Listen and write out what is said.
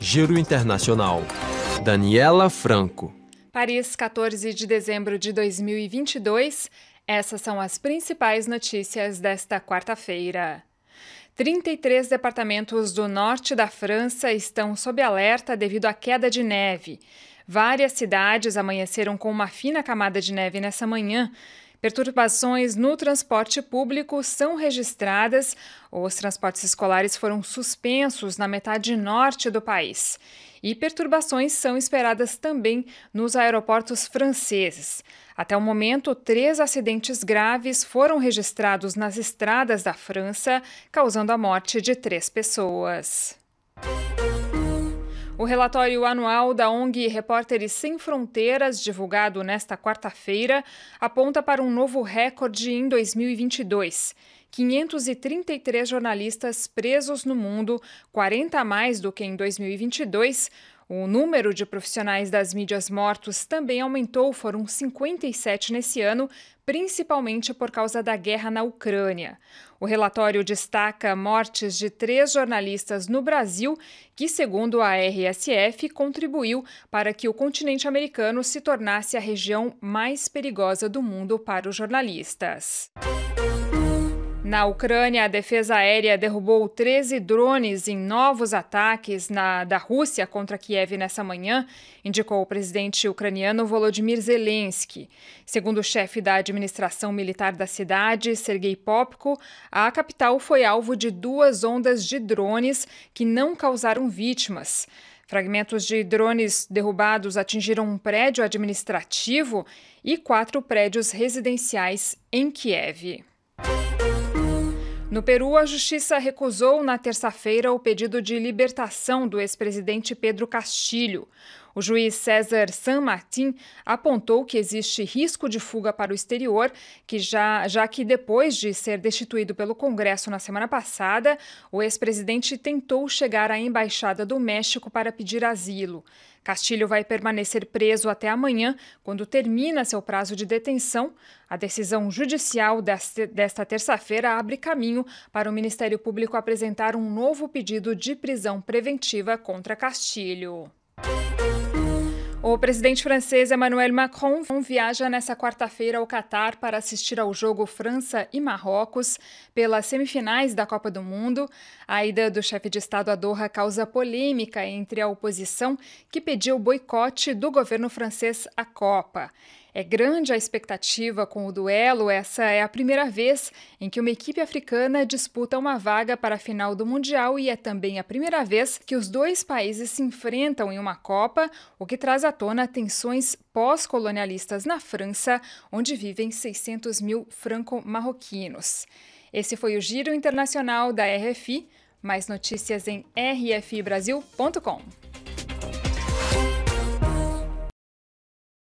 Giro Internacional. Daniela Franco. Paris, 14 de dezembro de 2022. Essas são as principais notícias desta quarta-feira. 33 departamentos do norte da França estão sob alerta devido à queda de neve. Várias cidades amanheceram com uma fina camada de neve nessa manhã, Perturbações no transporte público são registradas. Os transportes escolares foram suspensos na metade norte do país. E perturbações são esperadas também nos aeroportos franceses. Até o momento, três acidentes graves foram registrados nas estradas da França, causando a morte de três pessoas. O relatório anual da ONG Repórteres Sem Fronteiras, divulgado nesta quarta-feira, aponta para um novo recorde em 2022. 533 jornalistas presos no mundo, 40 a mais do que em 2022, o número de profissionais das mídias mortos também aumentou, foram 57 nesse ano, principalmente por causa da guerra na Ucrânia. O relatório destaca mortes de três jornalistas no Brasil, que, segundo a RSF, contribuiu para que o continente americano se tornasse a região mais perigosa do mundo para os jornalistas. Na Ucrânia, a defesa aérea derrubou 13 drones em novos ataques na, da Rússia contra Kiev nessa manhã, indicou o presidente ucraniano Volodymyr Zelensky. Segundo o chefe da administração militar da cidade, Sergei Popko, a capital foi alvo de duas ondas de drones que não causaram vítimas. Fragmentos de drones derrubados atingiram um prédio administrativo e quatro prédios residenciais em Kiev. No Peru, a justiça recusou na terça-feira o pedido de libertação do ex-presidente Pedro Castilho. O juiz César San Martin apontou que existe risco de fuga para o exterior, que já, já que depois de ser destituído pelo Congresso na semana passada, o ex-presidente tentou chegar à embaixada do México para pedir asilo. Castilho vai permanecer preso até amanhã, quando termina seu prazo de detenção. A decisão judicial desta terça-feira abre caminho para o Ministério Público apresentar um novo pedido de prisão preventiva contra Castilho. O presidente francês Emmanuel Macron viaja nesta quarta-feira ao Catar para assistir ao jogo França e Marrocos pelas semifinais da Copa do Mundo. A ida do chefe de Estado a Doha causa polêmica entre a oposição, que pediu o boicote do governo francês à Copa. É grande a expectativa com o duelo. Essa é a primeira vez em que uma equipe africana disputa uma vaga para a final do Mundial e é também a primeira vez que os dois países se enfrentam em uma Copa, o que traz à tona tensões pós-colonialistas na França, onde vivem 600 mil franco-marroquinos. Esse foi o Giro Internacional da RFI. Mais notícias em rfibrasil.com.